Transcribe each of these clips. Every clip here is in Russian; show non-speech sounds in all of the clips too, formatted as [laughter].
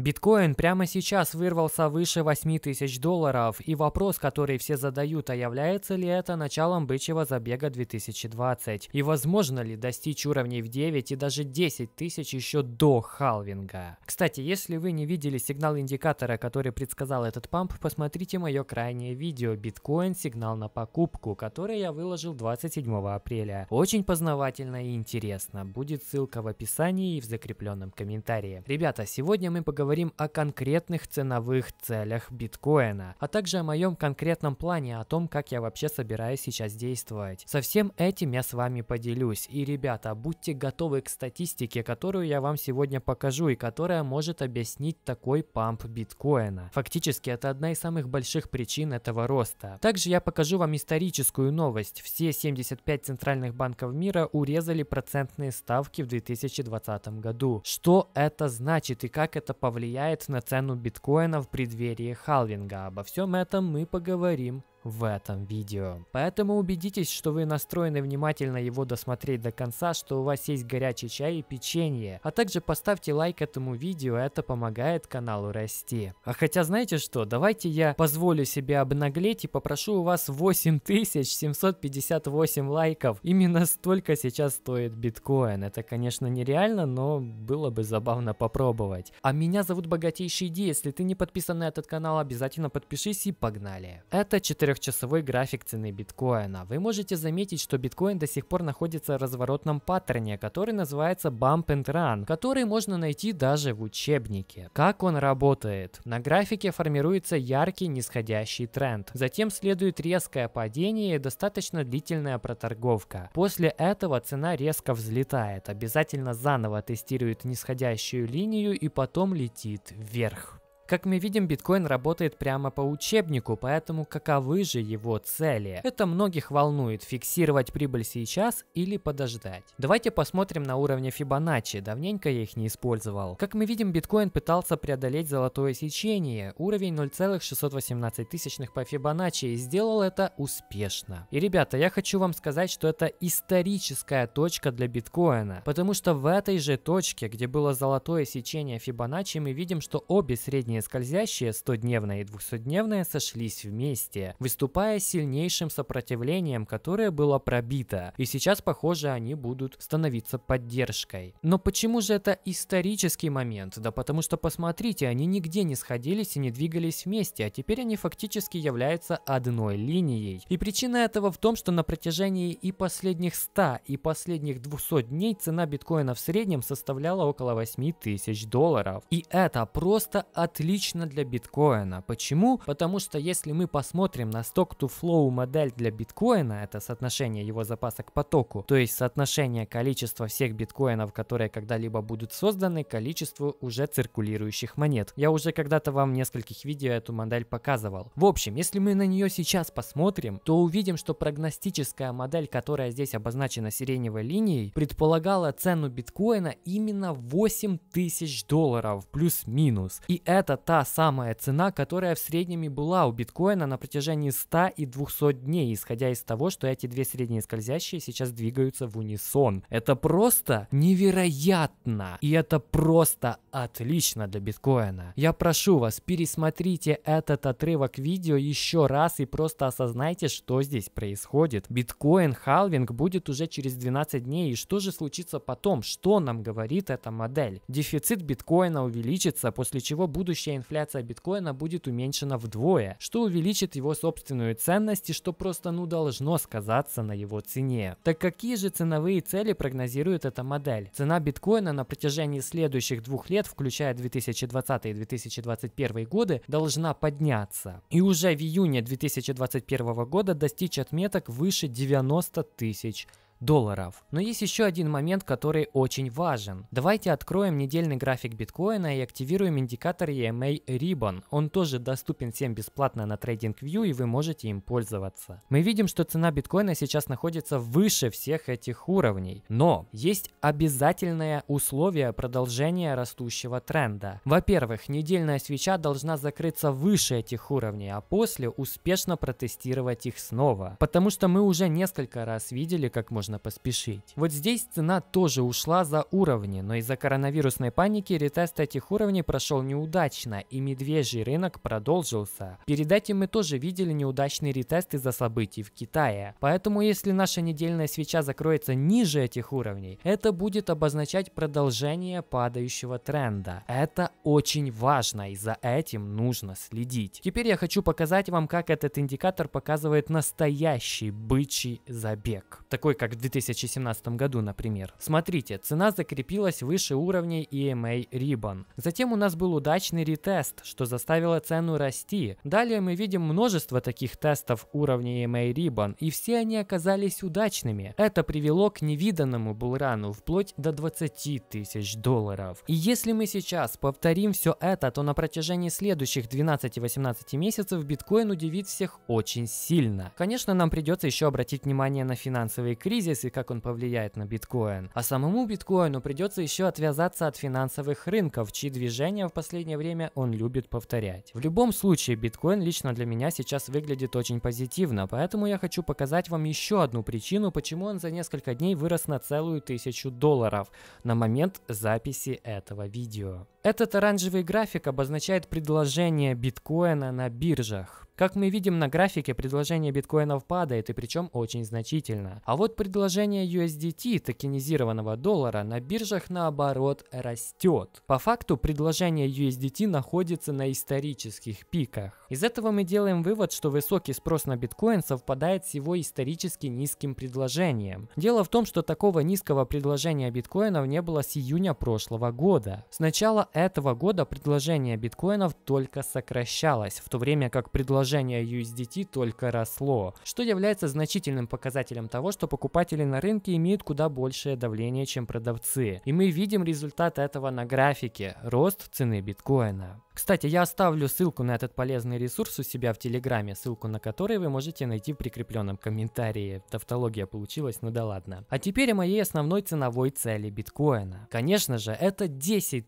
Биткоин прямо сейчас вырвался выше 8 тысяч долларов, и вопрос, который все задают, а является ли это началом бычьего забега 2020, и возможно ли достичь уровней в 9 и даже 10 тысяч еще до халвинга. Кстати, если вы не видели сигнал индикатора, который предсказал этот памп, посмотрите мое крайнее видео «Биткоин. Сигнал на покупку», которое я выложил 27 апреля. Очень познавательно и интересно, будет ссылка в описании и в закрепленном комментарии. Ребята, сегодня мы поговорим поговорим о конкретных ценовых целях биткоина, а также о моем конкретном плане, о том, как я вообще собираюсь сейчас действовать. Со всем этим я с вами поделюсь. И, ребята, будьте готовы к статистике, которую я вам сегодня покажу и которая может объяснить такой памп биткоина. Фактически, это одна из самых больших причин этого роста. Также я покажу вам историческую новость. Все 75 центральных банков мира урезали процентные ставки в 2020 году. Что это значит и как это повлияет повлияет на цену биткоина в преддверии халвинга. Обо всем этом мы поговорим в этом видео. Поэтому убедитесь, что вы настроены внимательно его досмотреть до конца, что у вас есть горячий чай и печенье. А также поставьте лайк этому видео, это помогает каналу расти. А хотя знаете что, давайте я позволю себе обнаглеть и попрошу у вас 8758 лайков. Именно столько сейчас стоит биткоин. Это, конечно, нереально, но было бы забавно попробовать. А меня зовут Богатейший Ди, если ты не подписан на этот канал, обязательно подпишись и погнали. Это 4 трехчасовой график цены биткоина. Вы можете заметить, что биткоин до сих пор находится в разворотном паттерне, который называется Bump and Run, который можно найти даже в учебнике. Как он работает? На графике формируется яркий нисходящий тренд. Затем следует резкое падение и достаточно длительная проторговка. После этого цена резко взлетает, обязательно заново тестирует нисходящую линию и потом летит вверх. Как мы видим, биткоин работает прямо по учебнику, поэтому каковы же его цели? Это многих волнует, фиксировать прибыль сейчас или подождать. Давайте посмотрим на уровне Fibonacci, давненько я их не использовал. Как мы видим, биткоин пытался преодолеть золотое сечение, уровень 0,618 тысячных по Fibonacci, и сделал это успешно. И ребята, я хочу вам сказать, что это историческая точка для биткоина, потому что в этой же точке, где было золотое сечение Fibonacci, мы видим, что обе средние Ранее скользящие 100-дневная и 200-дневная сошлись вместе, выступая сильнейшим сопротивлением, которое было пробито, и сейчас, похоже, они будут становиться поддержкой. Но почему же это исторический момент? Да потому что, посмотрите, они нигде не сходились и не двигались вместе, а теперь они фактически являются одной линией. И причина этого в том, что на протяжении и последних 100, и последних 200 дней цена биткоина в среднем составляла около 8 тысяч долларов. И это просто отлично лично для биткоина. Почему? Потому что если мы посмотрим на сток-to-flow модель для биткоина, это соотношение его запаса к потоку, то есть соотношение количества всех биткоинов, которые когда-либо будут созданы, количеству уже циркулирующих монет. Я уже когда-то вам в нескольких видео эту модель показывал. В общем, если мы на нее сейчас посмотрим, то увидим, что прогностическая модель, которая здесь обозначена сиреневой линией, предполагала цену биткоина именно 8 тысяч долларов плюс-минус. И это та самая цена, которая в среднем и была у биткоина на протяжении 100 и 200 дней, исходя из того, что эти две средние скользящие сейчас двигаются в унисон. Это просто невероятно. И это просто отлично для биткоина. Я прошу вас, пересмотрите этот отрывок видео еще раз и просто осознайте, что здесь происходит. Биткоин халвинг будет уже через 12 дней. И что же случится потом? Что нам говорит эта модель? Дефицит биткоина увеличится, после чего будущее общая инфляция биткоина будет уменьшена вдвое, что увеличит его собственную ценность и что просто ну должно сказаться на его цене. Так какие же ценовые цели прогнозирует эта модель? Цена биткоина на протяжении следующих двух лет, включая 2020 и 2021 годы, должна подняться. И уже в июне 2021 года достичь отметок выше 90 тысяч долларов. Но есть еще один момент, который очень важен. Давайте откроем недельный график биткоина и активируем индикатор EMA Ribbon. Он тоже доступен всем бесплатно на TradingView и вы можете им пользоваться. Мы видим, что цена биткоина сейчас находится выше всех этих уровней. Но есть обязательное условие продолжения растущего тренда. Во-первых, недельная свеча должна закрыться выше этих уровней, а после успешно протестировать их снова. Потому что мы уже несколько раз видели, как можно можно поспешить. Вот здесь цена тоже ушла за уровни, но из-за коронавирусной паники ретест этих уровней прошел неудачно, и медвежий рынок продолжился. Перед этим мы тоже видели неудачный ретест из-за событий в Китае. Поэтому если наша недельная свеча закроется ниже этих уровней, это будет обозначать продолжение падающего тренда. Это очень важно, и за этим нужно следить. Теперь я хочу показать вам, как этот индикатор показывает настоящий бычий забег. Такой, как 2017 году, например. Смотрите, цена закрепилась выше уровней EMA эм Ribbon. Затем у нас был удачный ретест, что заставило цену расти. Далее мы видим множество таких тестов уровня EMA эм Ribbon, и все они оказались удачными. Это привело к невиданному булрану вплоть до 20 тысяч долларов. И если мы сейчас повторим все это, то на протяжении следующих 12-18 месяцев биткоин удивит всех очень сильно. Конечно, нам придется еще обратить внимание на финансовые кризисы кризис и как он повлияет на биткоин. А самому биткоину придется еще отвязаться от финансовых рынков, чьи движения в последнее время он любит повторять. В любом случае, биткоин лично для меня сейчас выглядит очень позитивно, поэтому я хочу показать вам еще одну причину, почему он за несколько дней вырос на целую тысячу долларов на момент записи этого видео. Этот оранжевый график обозначает предложение биткоина на биржах. Как мы видим на графике, предложение биткоинов падает и причем очень значительно. А вот предложение USDT, токенизированного доллара, на биржах наоборот растет. По факту предложение USDT находится на исторических пиках. Из этого мы делаем вывод, что высокий спрос на биткоин совпадает с его исторически низким предложением. Дело в том, что такого низкого предложения биткоинов не было с июня прошлого года. С начала этого года предложение биткоинов только сокращалось, в то время как предложение USDT только росло, что является значительным показателем того, что покупатели на рынке имеют куда большее давление, чем продавцы. И мы видим результат этого на графике – рост цены биткоина. Кстати, я оставлю ссылку на этот полезный ресурс у себя в Телеграме, ссылку на который вы можете найти в прикрепленном комментарии. Тавтология получилась, ну да ладно. А теперь о моей основной ценовой цели биткоина. Конечно же, это 10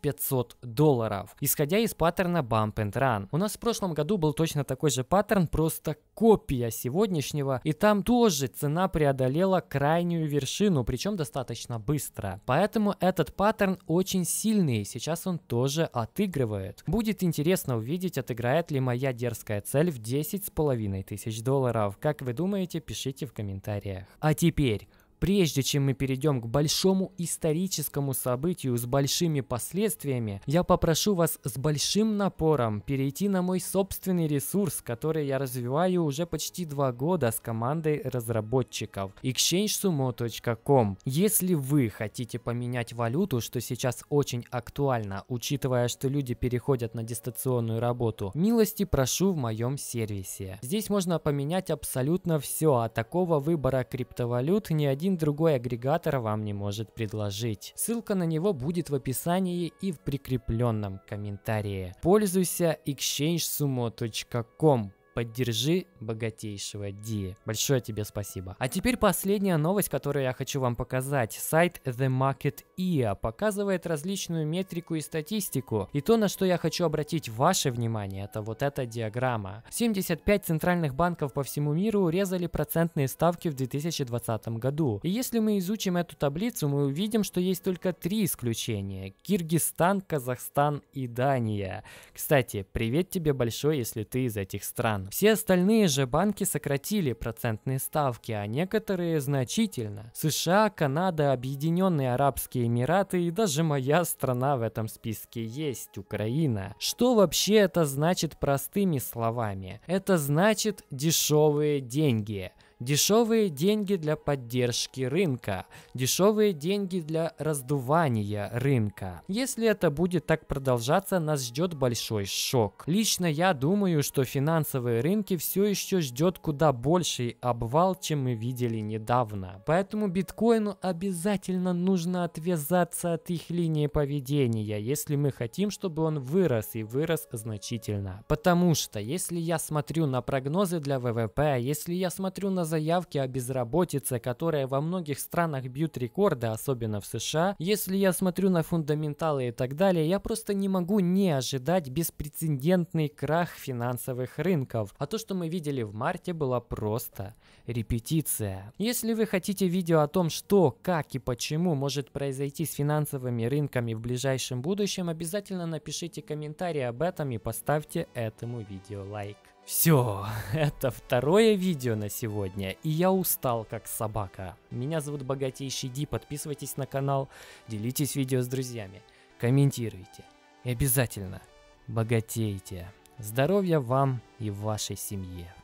500 долларов, исходя из паттерна Bump and Run. У нас в прошлом году был точно такой же паттерн, просто копия сегодняшнего, и там тоже цена преодолела крайнюю вершину, причем достаточно быстро. Поэтому этот паттерн очень сильный, сейчас он тоже отыгрывает. Будет интересно увидеть, отыграет ли моя дерзкая цель в 10 с половиной тысяч долларов? Как вы думаете, пишите в комментариях. А теперь Прежде чем мы перейдем к большому историческому событию с большими последствиями, я попрошу вас с большим напором перейти на мой собственный ресурс, который я развиваю уже почти два года с командой разработчиков exchangesumo.com. Если вы хотите поменять валюту, что сейчас очень актуально, учитывая, что люди переходят на дистанционную работу, милости прошу в моем сервисе. Здесь можно поменять абсолютно все, а такого выбора криптовалют ни один один другой агрегатор вам не может предложить. Ссылка на него будет в описании и в прикрепленном комментарии. Пользуйся exchangesumo.com поддержи богатейшего Ди. Большое тебе спасибо. А теперь последняя новость, которую я хочу вам показать. Сайт The Market EA показывает различную метрику и статистику. И то, на что я хочу обратить ваше внимание, это вот эта диаграмма. 75 центральных банков по всему миру урезали процентные ставки в 2020 году. И если мы изучим эту таблицу, мы увидим, что есть только три исключения. Киргизстан, Казахстан и Дания. Кстати, привет тебе большой, если ты из этих стран. Все остальные же банки сократили процентные ставки, а некоторые значительно. США, Канада, Объединенные Арабские Эмираты и даже моя страна в этом списке есть, Украина. Что вообще это значит простыми словами? Это значит дешевые деньги. Дешевые деньги для поддержки рынка, дешевые деньги для раздувания рынка. Если это будет так продолжаться, нас ждет большой шок. Лично я думаю, что финансовые рынки все еще ждет куда больший обвал, чем мы видели недавно. Поэтому биткоину обязательно нужно отвязаться от их линии поведения, если мы хотим, чтобы он вырос и вырос значительно. Потому что если я смотрю на прогнозы для ВВП, если я смотрю на заявки о безработице, которая во многих странах бьют рекорды, особенно в США, если я смотрю на фундаменталы и так далее, я просто не могу не ожидать беспрецедентный крах финансовых рынков. А то, что мы видели в марте, было просто репетиция. Если вы хотите видео о том, что, как и почему может произойти с финансовыми рынками в ближайшем будущем, обязательно напишите комментарий об этом и поставьте этому видео лайк. Все, [laughs] это второе видео на сегодня, и я устал как собака. Меня зовут Богатейший Ди, подписывайтесь на канал, делитесь видео с друзьями, комментируйте. И обязательно богатейте. Здоровья вам и вашей семье.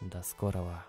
До скорого.